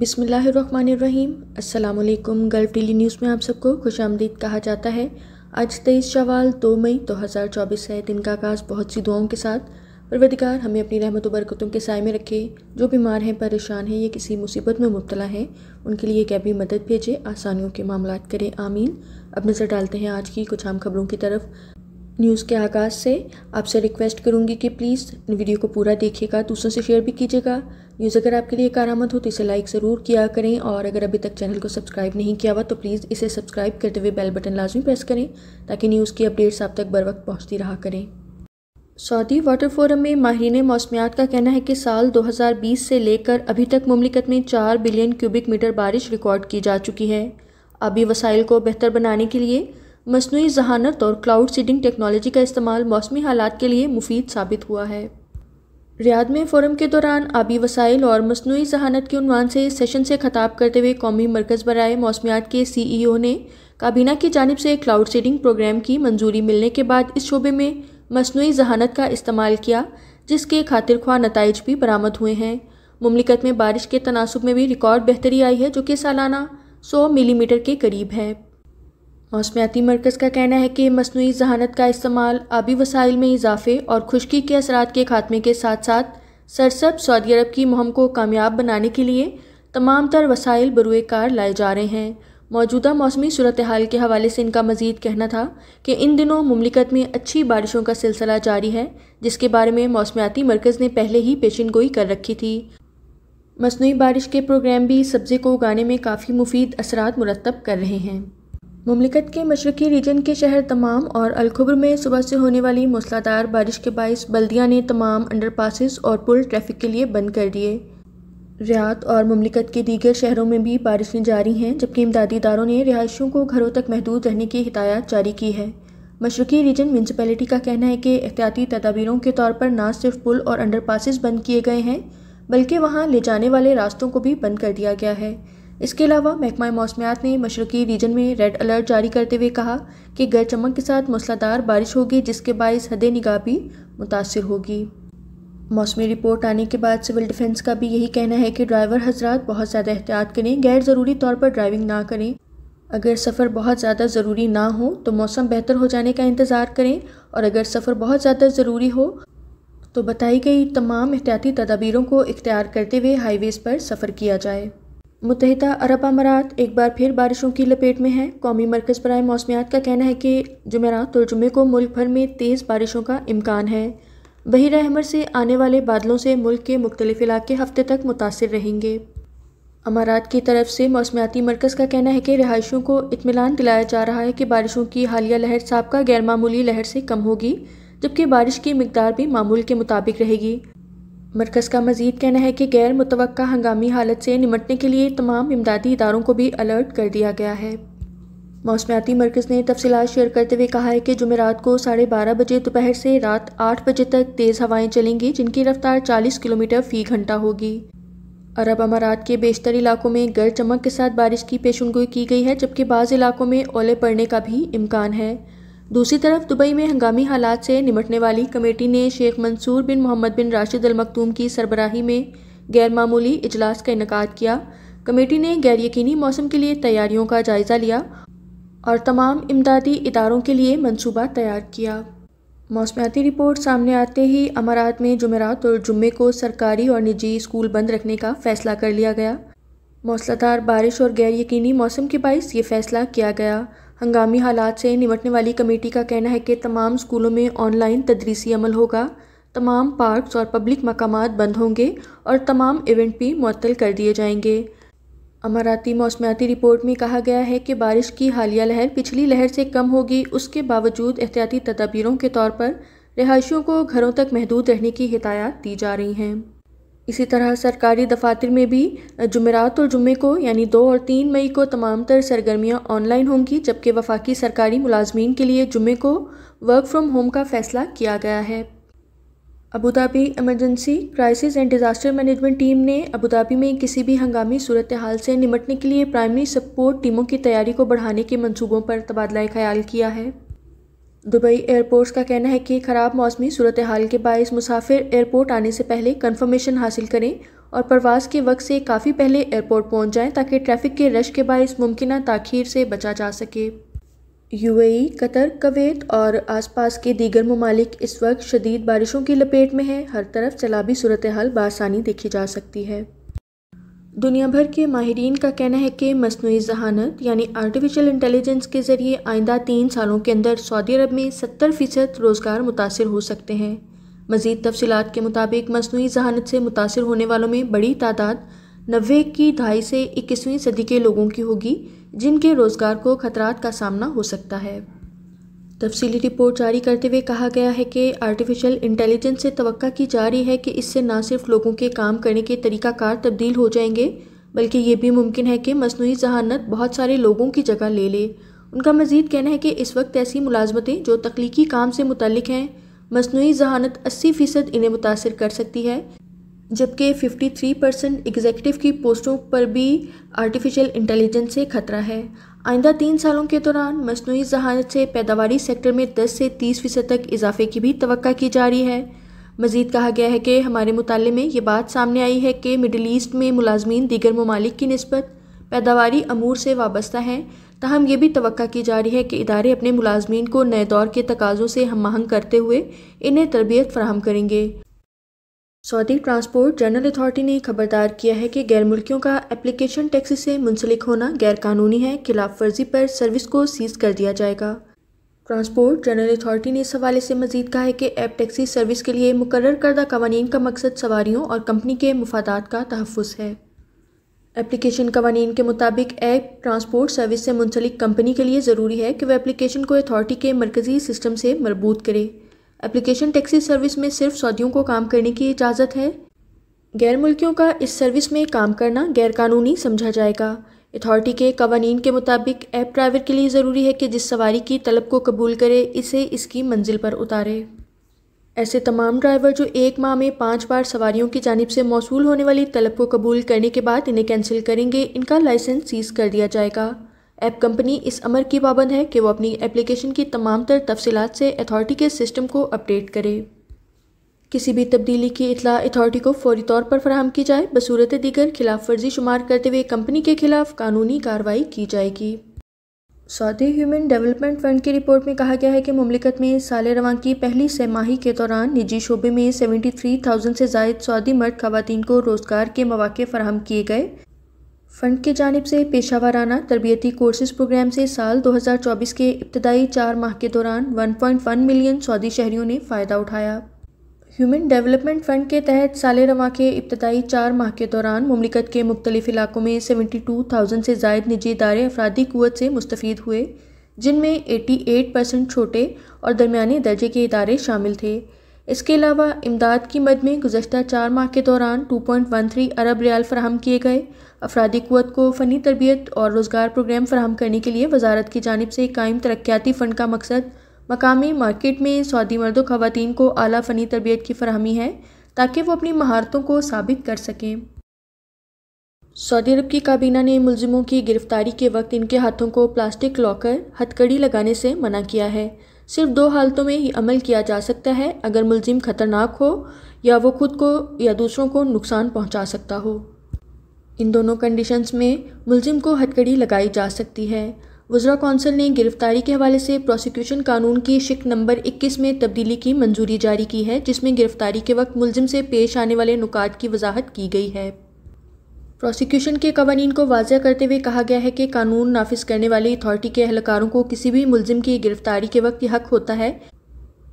बिसमीम् अल्लाम gulf daily news में आप सबको खुश आमदीद कहा जाता है आज तेईस शवाल दो मई 2024 है दिन का आगाज़ बहुत सी दुआओं के साथ परवदिकार हमें अपनी रहमत बरकतों के साय में रखे जो बीमार हैं परेशान हैं या किसी मुसीबत में मुबतला हैं उनके लिए कैबी मदद भेजें आसानियों के मामला करें आमीन अब नज़र डालते हैं आज की कुछ आम खबरों की तरफ न्यूज़ के आगाज़ से आपसे रिक्वेस्ट करूँगी कि प्लीज़ वीडियो को पूरा देखिएगा दूसरों से शेयर भी कीजिएगा न्यूज़ अगर आपके लिए कारामद हो तो इसे लाइक ज़रूर किया करें और अगर अभी तक चैनल को सब्सक्राइब नहीं किया हुआ तो प्लीज़ इसे सब्सक्राइब करते हुए बेल बटन लाजमी प्रेस करें ताकि न्यूज़ की अपडेट्स आप तक बर वक्त पहुँचती रहा करें सऊदी वाटर फोरम में माहरीन मौसमियात का कहना है कि साल 2020 से लेकर अभी तक ममलिकत में चार बिलियन क्यूबिक मीटर बारिश रिकॉर्ड की जा चुकी है अभी वसाइल को बेहतर बनाने के लिए मसनू जहानत और क्लाउड सीडिंग टेक्नोलॉजी का इस्तेमाल मौसमी हालात के लिए मुफीद साबित हुआ है रियाद में फोरम के दौरान आबी वसाइल और मसनू जहानत के उनवान से सेशन से खताब करते हुए कौमी मरकज़ बरए मौसमियात के सी ई ओ ने काबीना की जानब से क्लाउड सीडिंग प्रोग्राम की मंजूरी मिलने के बाद इस शोबे में मसनू जहानत का इस्तेमाल किया जिसके खातिर ख्वा नतज भी बरामद हुए हैं ममलिकत में बारिश के तनासब में भी रिकॉर्ड बेहतरी आई है जो कि सालाना सौ मिलीमीटर के करीब है मौसमियाती मरकज़ का कहना है कि मसनू जहानत का इस्तेमाल आबी वसाइल में इजाफे और खुशकी के असरात के खात्मे के साथ साथ सरसब सऊदी अरब की मुहम को कामयाब बनाने के लिए तमाम तर वसाइल बरुए कार लाए जा रहे हैं मौजूदा मौसमी सूरत हाल के हवाले से इनका मजीद कहना था कि इन दिनों ममलिकत में अच्छी बारिशों का सिलसिला जारी है जिसके बारे में मौसमियाती मरकज़ ने पहले ही पेशन गोई कर रखी थी मसनू बारिश के प्रोग्राम भी सब्ज़े को उगाने में काफ़ी मुफीद असरात मुरतब कर रहे हैं ममलिकत के मशरकी रीजन के शहर तमाम और अलखबर में सुबह से होने वाली मूसलाधार बारिश के बायस बल्दिया ने तमाम अंडर पासिस और पुल ट्रैफिक के लिए बंद कर दिए रियात और ममलिकत के दीगर शहरों में भी बारिशें जारी हैं जबकि इमदादी इदारों ने रिहायशों को घरों तक महदूद रहने की हिदायत जारी की है मशरकी रीजन म्यूनसिपैलिटी का कहना है कि एहतियाती तदाबीरों के तौर पर ना सिर्फ पुल और अंडर पासिस बंद किए गए हैं बल्कि वहाँ ले जाने वाले रास्तों को भी बंद कर दिया गया है इसके अलावा महकमा मौसमियात ने मशरकी रीजन में रेड अलर्ट जारी करते हुए कहा कि गर चमक के साथ मूसलाधार बारिश होगी जिसके बायस हद निगाह भी मुतासर होगी मौसमी रिपोर्ट आने के बाद सिविल डिफेंस का भी यही कहना है कि ड्राइवर हजरात बहुत ज़्यादा एहतियात करें गैर ज़रूरी तौर पर ड्राइविंग ना करें अगर सफ़र बहुत ज़्यादा ज़रूरी ना हो तो मौसम बेहतर हो जाने का इंतज़ार करें और अगर सफ़र बहुत ज़्यादा ज़रूरी हो तो बताई गई तमाम एहतियाती तदाबीरों को इख्तियार करते हुए हाईवेज़ पर सफ़र किया जाए मुतहदा अरब अमारात एक बार फिर बारिशों की लपेट में है कौमी मरकज़ बरए मौसमियात का कहना है कि जमेरात जुमे को मुल्क भर में तेज़ बारिशों का इम्कान है बहिर अहमर से आने वाले बादलों से मुल्क के मुख्तलिफ इलाके हफ्ते तक मुतासर रहेंगे अमारात की तरफ से मौसमियाती मरकज़ का कहना है कि रिहायशों को इतमान दिलाया जा रहा है कि बारिशों की हालिया लहर सबका गैरमूली लहर से कम होगी जबकि बारिश की मकदार भी मामूल के मुताबिक रहेगी मरकज़ का मजीद कहना है कि गैर मुतव हंगामी हालत से निमटने के लिए तमाम इमदादी इदारों को भी अलर्ट कर दिया गया है मौसमियाती मरकज़ ने तफसीत शेयर करते हुए कहा है कि जुमेरात को साढ़े बारह बजे दोपहर से रात आठ बजे तक तेज़ हवाएं चलेंगी जिनकी रफ्तार चालीस किलोमीटर फ़ी घंटा होगी अरब अमारात के बेशतर इलाकों में गर चमक के साथ बारिश की पेशनगोई की गई है जबकि बाज़ इलाकों में ओले पड़ने का भी इम्कान है दूसरी तरफ दुबई में हंगामी हालात से निमटने वाली कमेटी ने शेख मंसूर बिन मोहम्मद बिन राशिद अल मखतूम की सरबराही में गैर मामूली इजलास का इनका किया कमेटी ने गैर यकीनी मौसम के लिए तैयारियों का जायज़ा लिया और तमाम इमदादी इदारों के लिए मनसूबा तैयार किया मौसमियाती रिपोर्ट सामने आते ही अमारात में जुमेरात और जुम्मे को सरकारी और निजी स्कूल बंद रखने का फ़ैसला कर लिया गया मौसलाधार बारिश और गैर यकीनी मौसम के बायस ये फ़ैसला किया गया हंगामी हालात से निपटने वाली कमेटी का कहना है कि तमाम स्कूलों में ऑनलाइन तदरीसी अमल होगा तमाम पार्क्स और पब्लिक मकाम बंद होंगे और तमाम इवेंट भी मअतल कर दिए जाएंगे अमाराती मौसमियाती रिपोर्ट में कहा गया है कि बारिश की हालिया लहर पिछली लहर से कम होगी उसके बावजूद एहतियाती तदाबीरों के तौर पर रिहायशियों को घरों तक महदूद रहने की हिदायत दी जा रही हैं इसी तरह सरकारी दफातर में भी जुमेरात और जुमे को यानी दो और तीन मई को तमाम तर सरगर्मियाँ ऑनलाइन होंगी जबकि वफाकी सरकारी मुलाजमीन के लिए जुमे को वर्क फ्राम होम का फैसला किया गया है Abu Dhabi emergency crisis and disaster management team ने अबूधाबी में किसी भी हंगामी सूरत हाल से निमटने के लिए प्राइमरी सपोर्ट टीमों की तैयारी को बढ़ाने के मंसूबों पर तबादला ख्याल किया है दुबई एयरपोर्ट्स का कहना है कि ख़राब मौसमी सूरत हाल के बायस मुसाफिर एयरपोर्ट आने से पहले कन्फर्मेशन हासिल करें और प्रवास के वक्त से काफ़ी पहले एयरपोर्ट पहुंच जाएं ताकि ट्रैफिक के रश के बायस मुमकिन तखीर से बचा जा सके यूएई, कतर कवेत और आसपास के दीगर ममालिक इस वक्त शदीद बारिशों की लपेट में हैं हर तरफ चलाबी सूरत हाल बसानी देखी जा सकती है दुनिया भर के माहरीन का कहना है कि मसनू जहानत यानी आर्टिफिशियल इंटेलिजेंस के ज़रिए आइंदा तीन सालों के अंदर सऊदी अरब में सत्तर फ़ीसद रोज़गार मुतासर हो सकते हैं मज़ीद तफसीत के मुताबिक मसनू जहानत से मुतासर होने वालों में बड़ी तादाद नबे की ढाई से इक्कीसवीं सदी के लोगों की होगी जिनके रोज़गार को खतरात का सामना हो सकता है तफसीली रिपोर्ट जारी करते हुए कहा गया है कि आर्टिफिशियल इंटेलिजेंस से तवक्का की जा रही है कि इससे ना सिर्फ लोगों के काम करने के तरीकाकार तब्दील हो जाएंगे बल्कि ये भी मुमकिन है कि मसनू जहानत बहुत सारे लोगों की जगह ले ले उनका मजीद कहना है कि इस वक्त ऐसी मुलाजमतें जो तख्लीकी काम से मुतल हैं मसनू जहानत अस्सी फ़ीसद इन्हें मुतासर कर सकती है जबकि फिफ्टी थ्री परसेंट एग्जेक्टिव की पोस्टों पर भी आर्टिफिशियल इंटेलिजेंस से खतरा है आइंदा तीन सालों के दौरान मसनू जहानत से पैदावारी सेक्टर में 10 से 30 फीसद तक इजाफे की भी तो की जा रही है मजीद कहा गया है कि हमारे मुताले में ये बात सामने आई है कि मिडल ईस्ट में मुलाजमीन दीगर ममालिक की नस्बत पैदावारी अमूर से वाबस्ता हैं तहम यह भी तो की जा रही है कि इदारे अपने मुलाजमीन को नए दौर के तकाज़ों से हम महंग करते हुए इन्हें तरबियत फ्राहम करेंगे सऊदी ट्रांसपोर्ट जनरल अथॉरिटी ने खबरदार किया है कि गैर मुल्कियों का एप्लीकेशन टैक्सी से मुंसलिक होना गैरकानूनी है खिलाफ वर्जी पर सर्विस को सीज कर दिया जाएगा ट्रांसपोर्ट जनरल अथॉरिटी ने इस हवाले से मजीद कहा है कि ऐप टैक्सी सर्विस के लिए मुकर करदा कवानीन का मकसद सवारीयों और कंपनी के मफादात का तहफ़ है एप्लीकेशन कवानीन के मुताबिक ऐप ट्रांसपोर्ट सर्विस से मुंसलिक कंपनी के लिए ज़रूरी है कि वह एप्लीकेशन को अथॉरिटी के मरकज़ी सिस्टम से मरबूत करे एप्लीकेशन टैक्सी सर्विस में सिर्फ सऊदियों को काम करने की इजाज़त है गैर मुल्कियों का इस सर्विस में काम करना गैरकानूनी समझा जाएगा अथॉरिटी के कवानीन के मुताबिक ऐप ड्राइवर के लिए ज़रूरी है कि जिस सवारी की तलब को कबूल करे इसे इसकी मंजिल पर उतारे ऐसे तमाम ड्राइवर जो एक माह में पाँच बार सवारियों की जानब से मौसू होने वाली तलब को कबूल करने के बाद इन्हें कैंसिल करेंगे इनका लाइसेंस सीज़ कर दिया जाएगा ऐप कंपनी इस अमर की पाबंद है कि वो अपनी एप्लीकेशन की तमाम तर तफसीत से अथॉरिटी के सिस्टम को अपडेट करे किसी भी तब्दीली की इतला अथॉरिटी को फौरी तौर पर फराहम की जाए बसूरत दीगर खिलाफ वर्जी शुमार करते हुए कंपनी के खिलाफ कानूनी कार्रवाई की जाएगी सऊदी ह्यूमन डेवलपमेंट फंड की रिपोर्ट में कहा गया है कि ममलिकत में साल रवान की पहली सहमाही के दौरान निजी शोबे में 73,000 से जायद सऊदी मर्द खातन को रोज़गार के मौाक़े फराहम किए गए फ़ंड की जानब से पेशा वाराना तरबियती कोर्सेज़ प्रोग्राम से साल 2024 के इब्तदाई चार माह के दौरान 1.1 मिलियन सऊदी शहरीों ने फ़ायदा उठाया ह्यूमन डेवलपमेंट फ़ंड के तहत साल रवा के इब्तदाई चार माह के दौरान ममलिकत के मुख्तलिफ इलाकों में 72,000 से जायद निजी इदारे अफराधी कुत से मुस्तफ़ हुए जिनमें 88 परसेंट छोटे और दरमिया दर्जे के इदारे शामिल थे इसके अलावा इमदाद की मद में गुजशत चार माह के दौरान टू पॉइंट वन थ्री अरब रियाल फराहम किए गए अफराधी क़वत को फ़नी तरबियत और रोज़गार प्रोग्राम फ्राहम करने के लिए वजारत की जानब से कायम तरक्याती फ़ंड का मकसद मकामी मार्केट में सऊदी मर्द खातन को अली फ़नी तरबियत की फरहमी है ताकि वो अपनी महारतों को साबित कर सकें सऊदी अरब की काबीना ने मुलजमों की गिरफ्तारी के वक्त इनके हाथों को प्लास्टिक लॉकर हथकड़ी लगाने से मना किया है सिर्फ दो हालतों में ही अमल किया जा सकता है अगर मुलजिम खतरनाक हो या वो खुद को या दूसरों को नुकसान पहुंचा सकता हो इन दोनों कंडीशंस में मुलजिम को हथकड़ी लगाई जा सकती है वज्रा कौंसिल ने गिरफ्तारी के हवाले से प्रोसिक्यूशन कानून की शिक नंबर 21 में तब्दीली की मंजूरी जारी की है जिसमें गिरफ्तारी के वक्त मुलजिम से पेश आने वाले नुकात की वजाहत की गई है प्रोसिक्यूशन के कवानीन को वाजह करते हुए कहा गया है कि कानून नाफिज करने वाली अथॉरिटी के अहलकारों को किसी भी मुलजिम की गिरफ्तारी के वक्त हक होता है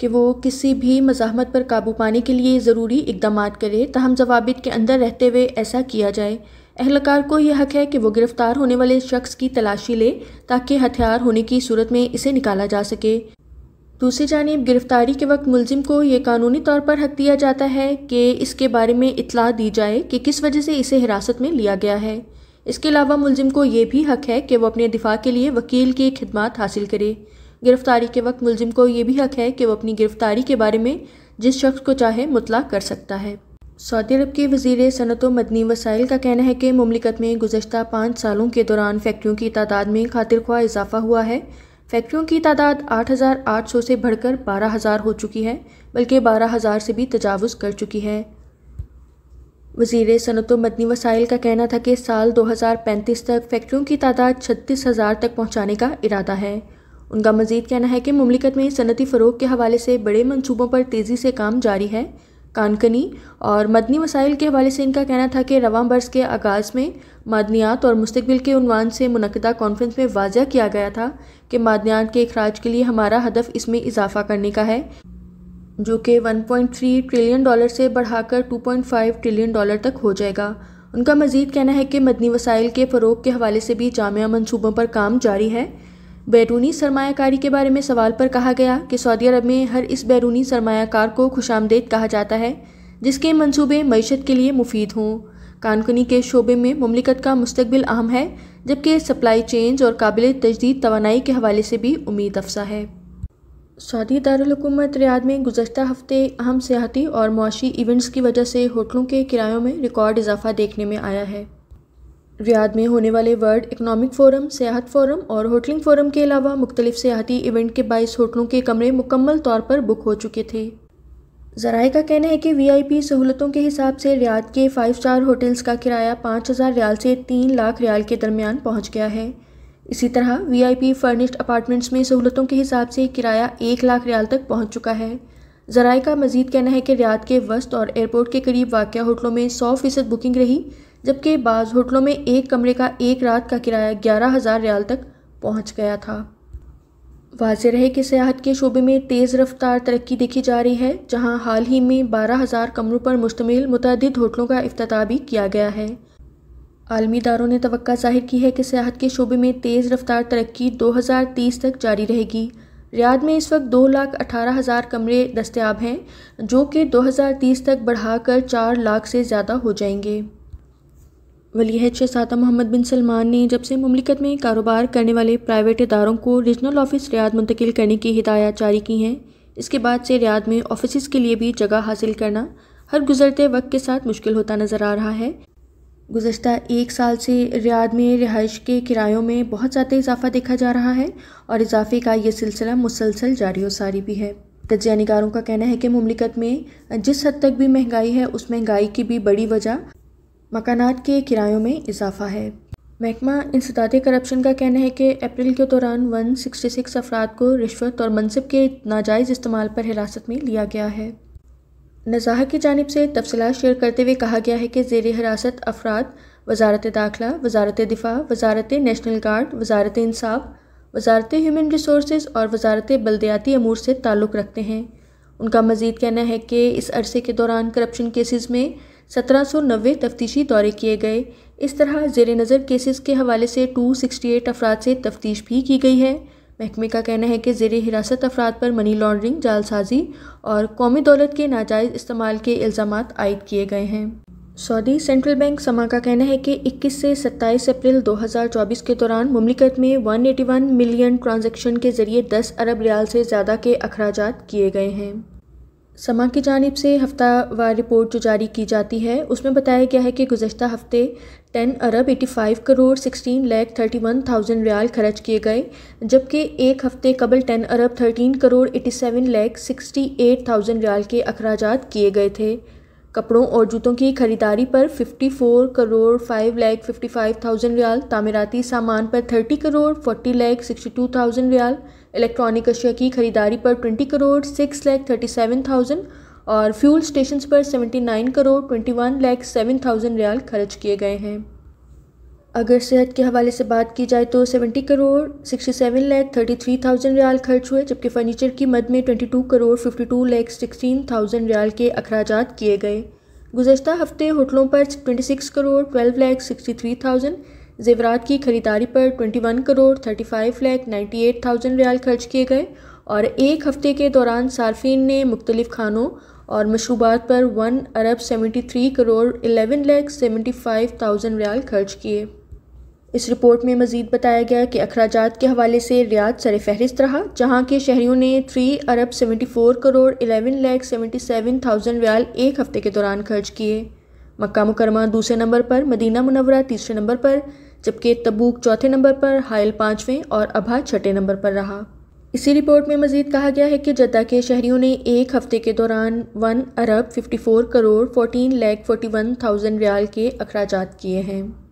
कि वो किसी भी मजामत पर काबू पाने के लिए ज़रूरी इकदाम करे तहम जवाब के अंदर रहते हुए ऐसा किया जाए अहलकार को यह हक है कि वो गिरफ़्तार होने वाले शख्स की तलाशी ले ताकि हथियार होने की सूरत में इसे निकाला जा सके दूसरी जानब गिरफ़्तारी के वक्त मुलजिम को ये कानूनी तौर पर हक दिया जाता है कि इसके बारे में इतला दी जाए कि किस वजह से इसे हिरासत में लिया गया है इसके अलावा मुलजिम को यह भी हक है कि वह अपने दिफा के लिए वकील की खिदमत हासिल करे गिरफ़्तारी के वक्त मुलजिम को यह भी हक है कि वह अपनी गिरफ़्तारी के बारे में जिस शख्स को चाहे मुतला कर सकता है सऊदी अरब के वजीर सनत व मदनी वसाइल का कहना है कि ममलिकत में गुजशत पाँच सालों के दौरान फैक्ट्रियों की तादाद में खातिर ख्वाह इजाफा हुआ है फैक्ट्रियों की तादाद 8,800 से बढ़कर 12,000 हो चुकी है बल्कि 12,000 से भी तजावज़ कर चुकी है वजीर सनत मदनी वसाइल का कहना था कि साल 2035 तक फैक्ट्रियों की तादाद छत्तीस हज़ार तक पहुँचाने का इरादा है उनका मजीद कहना है कि ममलिकत में सनती फ़रोग के हवाले से बड़े मनसूबों पर तेज़ी से काम जारी है कानकनी और मदनी मसाइल के हवाले से इनका कहना था कि रवान बर्स के आगाज़ में मादनियात और मुस्तबिल के उनवान से मनदा कॉन्फ्रेंस में वाजा किया गया था कि मादनियात के अखराज के लिए हमारा हदफ इसमें इजाफा करने का है जो कि 1.3 ट्रिलियन डॉलर से बढ़ाकर 2.5 ट्रिलियन डॉलर तक हो जाएगा उनका मजीद कहना है कि मदनी वसाइल के फ़रोग के हवाले से भी जामिया मनसूबों पर काम जारी है बैरूनी सरमाकारी के बारे में सवाल पर कहा गया कि सऊदी अरब में हर इस बैरूनी सरमाकार को खुश कहा जाता है जिसके मंसूबे मीशत के लिए मुफीद हों कानकनी के शोबे में ममलिकत का मुस्तबिल अहम है जबकि सप्लाई चेंज और काबिल तजदीद तोानाई के हवाले से भी उम्मीद अफसा है सऊदी दारकूमत रियाद में गुजशत हफ्ते अहम सियाती और मुशी इवेंट्स की वजह से होटलों के किरायों में रिकॉर्ड इजाफा देखने में आया है रियाद में होने वाले वर्ल्ड इकनॉमिक फोरम सियाहत फोरम और होटलिंग फोरम के अलावा मुख्तलिफ सियाती इवेंट के बाईस होटलों के कमरे मुकम्मल तौर पर बुक हो चुके थे जराए का कहना है कि वीआईपी सहूलतों के हिसाब से रियाद के फाइव स्टार होटल्स का किराया पाँच हज़ार रियाल से तीन लाख रियाल के दरमियान पहुँच गया है इसी तरह वीआईपी फर्निश्ड अपार्टमेंट्स में सहूलतों के हिसाब से किराया एक लाख रियाल तक पहुँच चुका है जराए का मजीद कहना है कि रियाद के वस्त और एयरपोर्ट के करीब वाक़ होटलों में सौ फ़ीसद बुकिंग रही जबकि बाज़ होटलों में एक कमरे का एक रात का किराया ग्यारह हज़ार रियाल तक पहुँच गया था वाज रहे कि सियाहत के शोबे में तेज़ रफ्तार तरक्की देखी जा रही है जहाँ हाल ही में बारह हज़ार कमरों पर मुश्तमिल मुतद होटलों का अफ्ताह भी किया गया है आलमी दारों ने तो जाहिर की है कि सियाहत के शोबे में तेज़ रफ्तार तरक्की 2030 तक जारी रहेगी रियाद में इस वक्त दो लाख अठारह हज़ार कमरे दस्तियाब हैं जो कि 2030 तक बढ़ाकर चार लाख से ज़्यादा हो जाएंगे वली शहजादा मोहम्मद बिन सलमान ने जब से ममलिकत में कारोबार करने वाले प्राइवेट इदारों को रीजनल ऑफिस रियाद मुंतकिल करने की हिदायत जारी की हैं इसके बाद से रियाद में ऑफिस के लिए भी जगह हासिल करना हर गुजरते वक्त के साथ मुश्किल होता नज़र आ रहा है गुजशत एक साल से रियाद में रिहाइश के किरायों में बहुत ज़्यादा इजाफा देखा जा रहा है और इजाफे का ये सिलसिला मुसलसल जारी वारी भी है तजिया निगारों का कहना है कि ममलिकत में जिस हद तक भी महंगाई है उस महंगाई की भी बड़ी वजह मकानात के किरायों में इजाफा है महकमा इंसदाद करप्शन का कहना है कि अप्रैल के दौरान 166 अफराद को रिश्वत और मनसब के नाजायज़ इस्तेमाल पर हिरासत में लिया गया है नज़ाह की जानब से तफसलत शेयर करते हुए कहा गया है कि जेर हिरासत अफराद वजारत दाखिला वजारत दिफा वजारत नेशनल गार्ड वजारत इंसाफ वजारत ह्यूमन रिसोर्स और वजारत बलदयाती अमूर से ताल्लुक़ रखते हैं उनका मज़ीद कहना है कि इस अरसे के दौरान करप्शन केसेज़ में 1790 तफ्तीशी दौरे किए गए इस तरह जेर नज़र केसेस के हवाले से 268 अफराद से तफ्तीश भी की गई है महकमे का कहना है कि जेर हिरासत अफराद पर मनी लॉन्ड्रिंग जालसाजी और कौमी दौलत के नाजायज़ इस्तेमाल के इल्ज़ाम आयद किए गए हैं सऊदी सेंट्रल बैंक समा का कहना है कि 21 से 27 अप्रैल 2024 के दौरान ममलिकत में 181 मिलियन ट्रांजैक्शन के जरिए 10 अरब रियाल से ज़्यादा के अखराज किए गए हैं समा की जानब से हफ्ता रिपोर्ट जो जारी की जाती है उसमें बताया गया है कि गुजशत हफ्ते 10 अरब 85 करोड़ 16 लैख 31 थाउजेंड रियाल खर्च किए गए जबकि एक हफ्ते कबल 10 अरब 13 करोड़ 87 लैख 68 थाउजेंड रियाल के अखराज किए गए थे कपड़ों और जूतों की खरीदारी पर 54 करोड़ 5 लैख फाइव थाउजेंड रियाल तामीराती सामान पर 30 करोड़ 40 लैख टू थाउजेंड रियाल इलेक्ट्रॉनिक अशिया की खरीदारी पर 20 करोड़ 6 लैख सेवन थाउजेंड और फ्यूल स्टेशन पर 79 करोड़ 21 लैख सेवन थाउजेंड रियाल खर्च किए गए हैं अगर सेहत के हवाले से बात की जाए तो 70 करोड़ 67 लाख थ्री थाउजेंड रियाल खर्च हुए जबकि फर्नीचर की मद में 22 करोड़ 52 लाख सिक्सटीन थाउजेंड रियाल के अखराज किए गए गुजशत हफ्ते होटलों पर 26 करोड़ 12 लाख थ्री थाउजेंड जेवरात की खरीदारी पर 21 करोड़ 35 लाख एट थाउजेंड रियाल खर्च किए गए और एक हफ्ते के दौरान सार्फिन ने मुख्तलिफ खानों और मशरूबात पर वन अरब seventy three crore lakh seventy five thousand रियाल खर्च किए इस रिपोर्ट में मजीद बताया गया कि अखराज के हवाले से रियाद सर फहरिस्त रहा जहाँ के शहरीों ने थ्री अरब seventy four crore eleven lakh seventy seven thousand रियाल एक हफ्ते के दौरान खर्च किए मक्का मुकरमा दूसरे नंबर पर मदीना मुनवरा तीसरे नंबर पर जबकि तबूक चौथे नंबर पर हायल पाँचवें और अभा छठे नंबर पर रहा इसी रिपोर्ट में मजीद कहा गया है कि जद्दा के शहरीों ने एक हफ्ते के दौरान वन अरब fifty four crore fourteen lakh forty one thousand रियाल के अखराज किए हैं